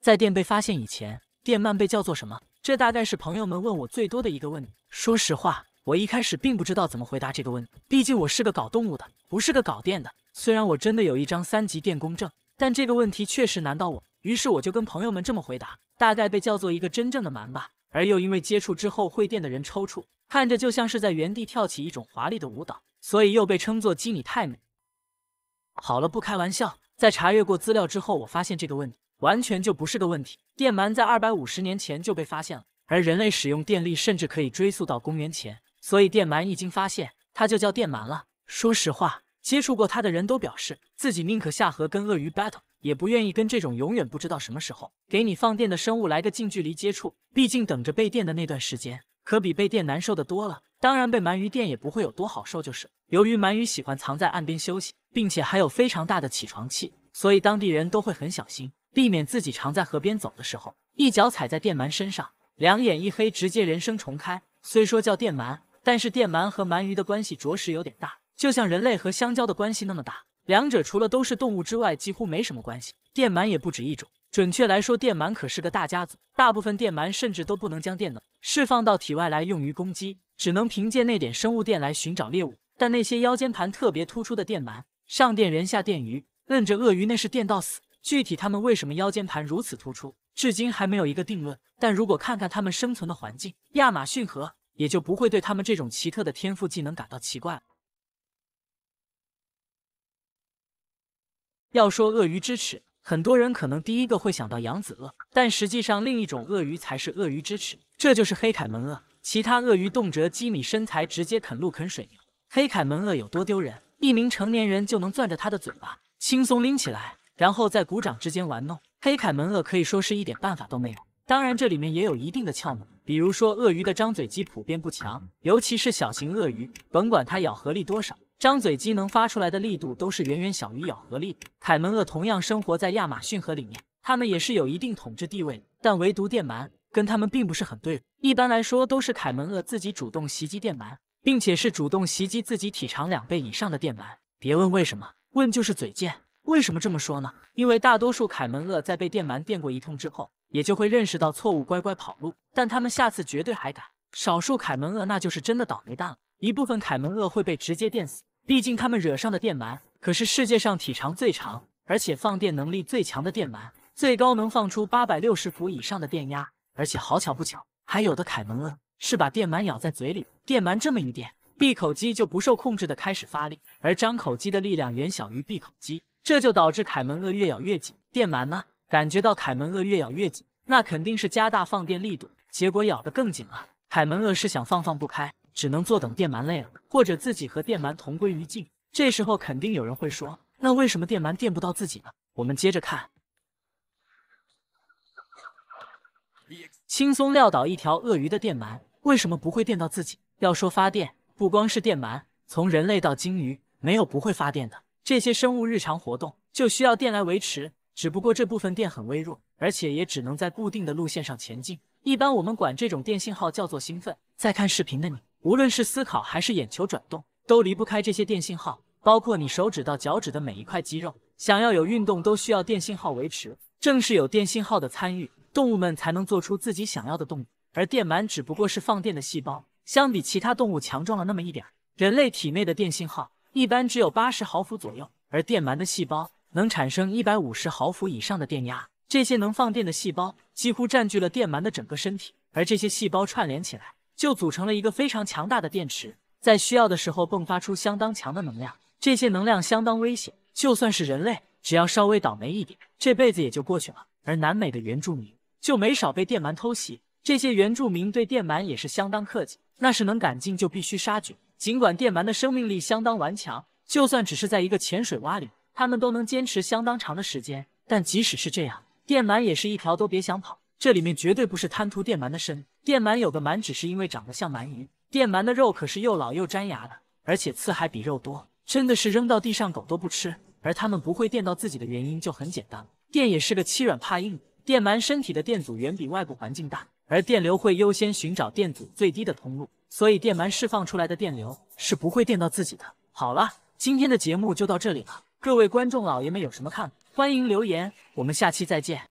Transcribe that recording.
在电被发现以前，电鳗被叫做什么？这大概是朋友们问我最多的一个问题。说实话，我一开始并不知道怎么回答这个问题，毕竟我是个搞动物的，不是个搞电的。虽然我真的有一张三级电工证，但这个问题确实难到我。于是我就跟朋友们这么回答：大概被叫做一个真正的蛮吧，而又因为接触之后会电的人抽搐，看着就像是在原地跳起一种华丽的舞蹈。所以又被称作“基你太美”。好了，不开玩笑，在查阅过资料之后，我发现这个问题完全就不是个问题。电鳗在二百五十年前就被发现了，而人类使用电力甚至可以追溯到公元前。所以电鳗一经发现，它就叫电鳗了。说实话，接触过它的人都表示，自己宁可下河跟鳄鱼 battle，也不愿意跟这种永远不知道什么时候给你放电的生物来个近距离接触。毕竟等着被电的那段时间。可比被电难受的多了，当然被鳗鱼电也不会有多好受，就是由于鳗鱼喜欢藏在岸边休息，并且还有非常大的起床气，所以当地人都会很小心，避免自己常在河边走的时候，一脚踩在电鳗身上，两眼一黑，直接人生重开。虽说叫电鳗，但是电鳗和鳗鱼的关系着实有点大，就像人类和香蕉的关系那么大，两者除了都是动物之外，几乎没什么关系。电鳗也不止一种。准确来说，电鳗可是个大家子。大部分电鳗甚至都不能将电能释放到体外来用于攻击，只能凭借那点生物电来寻找猎物。但那些腰间盘特别突出的电鳗，上电人下电鱼，摁着鳄鱼那是电到死。具体他们为什么腰间盘如此突出，至今还没有一个定论。但如果看看他们生存的环境，亚马逊河，也就不会对他们这种奇特的天赋技能感到奇怪了。要说鳄鱼之耻。很多人可能第一个会想到扬子鳄，但实际上另一种鳄鱼才是鳄鱼之耻，这就是黑凯门鳄。其他鳄鱼动辄几米身材，直接啃鹿啃水牛，黑凯门鳄有多丢人？一名成年人就能攥着它的嘴巴，轻松拎起来，然后在鼓掌之间玩弄。黑凯门鳄可以说是一点办法都没有。当然，这里面也有一定的窍门，比如说鳄鱼的张嘴肌普遍不强，尤其是小型鳄鱼，甭管它咬合力多少。张嘴机能发出来的力度都是远远小于咬合力的。凯门鳄同样生活在亚马逊河里面，它们也是有一定统治地位的，但唯独电鳗跟它们并不是很对付。一般来说都是凯门鳄自己主动袭击电鳗，并且是主动袭击自己体长两倍以上的电鳗。别问为什么，问就是嘴贱。为什么这么说呢？因为大多数凯门鳄在被电鳗电过一通之后，也就会认识到错误，乖乖跑路。但他们下次绝对还敢。少数凯门鳄那就是真的倒霉蛋了。一部分凯门鳄会被直接电死。毕竟他们惹上的电鳗可是世界上体长最长，而且放电能力最强的电鳗，最高能放出八百六十伏以上的电压。而且好巧不巧，还有的凯门鳄是把电鳗咬在嘴里，电鳗这么一电，闭口肌就不受控制的开始发力，而张口肌的力量远小于闭口肌，这就导致凯门鳄越咬越紧。电鳗呢，感觉到凯门鳄越咬越紧，那肯定是加大放电力度，结果咬得更紧了。凯门鳄是想放放不开。只能坐等电鳗累了，或者自己和电鳗同归于尽。这时候肯定有人会说，那为什么电鳗电不到自己呢？我们接着看，轻松撂倒一条鳄鱼的电鳗为什么不会电到自己？要说发电，不光是电鳗，从人类到鲸鱼，没有不会发电的。这些生物日常活动就需要电来维持，只不过这部分电很微弱，而且也只能在固定的路线上前进。一般我们管这种电信号叫做兴奋。在看视频的你。无论是思考还是眼球转动，都离不开这些电信号，包括你手指到脚趾的每一块肌肉。想要有运动，都需要电信号维持。正是有电信号的参与，动物们才能做出自己想要的动作。而电鳗只不过是放电的细胞，相比其他动物强壮了那么一点。人类体内的电信号一般只有八十毫伏左右，而电鳗的细胞能产生一百五十毫伏以上的电压。这些能放电的细胞几乎占据了电鳗的整个身体，而这些细胞串联起来。就组成了一个非常强大的电池，在需要的时候迸发出相当强的能量。这些能量相当危险，就算是人类，只要稍微倒霉一点，这辈子也就过去了。而南美的原住民就没少被电鳗偷袭。这些原住民对电鳗也是相当客气，那是能赶尽就必须杀绝。尽管电鳗的生命力相当顽强，就算只是在一个浅水洼里，他们都能坚持相当长的时间。但即使是这样，电鳗也是一条都别想跑。这里面绝对不是贪图电鳗的身。电鳗有个鳗，只是因为长得像鳗鱼。电鳗的肉可是又老又粘牙的，而且刺还比肉多，真的是扔到地上狗都不吃。而它们不会电到自己的原因就很简单了，电也是个欺软怕硬电鳗身体的电阻远比外部环境大，而电流会优先寻找电阻最低的通路，所以电鳗释放出来的电流是不会电到自己的。好了，今天的节目就到这里了，各位观众老爷们有什么看，欢迎留言，我们下期再见。